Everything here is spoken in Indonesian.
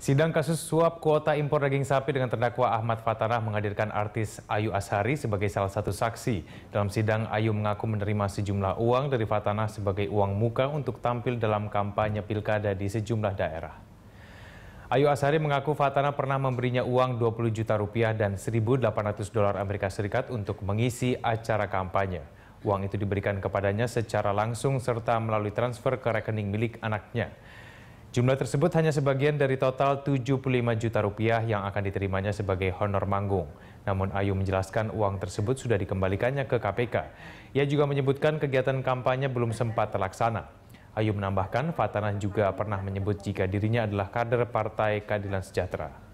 Sidang kasus suap kuota impor daging sapi dengan terdakwa Ahmad Fatarah menghadirkan artis Ayu Ashari sebagai salah satu saksi. Dalam sidang, Ayu mengaku menerima sejumlah uang dari Fatarah sebagai uang muka untuk tampil dalam kampanye pilkada di sejumlah daerah. Ayu Ashari mengaku Fatanah pernah memberinya uang 20 juta rupiah dan 1.800 dolar Amerika Serikat untuk mengisi acara kampanye. Uang itu diberikan kepadanya secara langsung serta melalui transfer ke rekening milik anaknya. Jumlah tersebut hanya sebagian dari total 75 juta rupiah yang akan diterimanya sebagai honor manggung. Namun Ayu menjelaskan uang tersebut sudah dikembalikannya ke KPK. Ia juga menyebutkan kegiatan kampanye belum sempat terlaksana. Ayu menambahkan Fatana juga pernah menyebut jika dirinya adalah kader Partai Keadilan Sejahtera.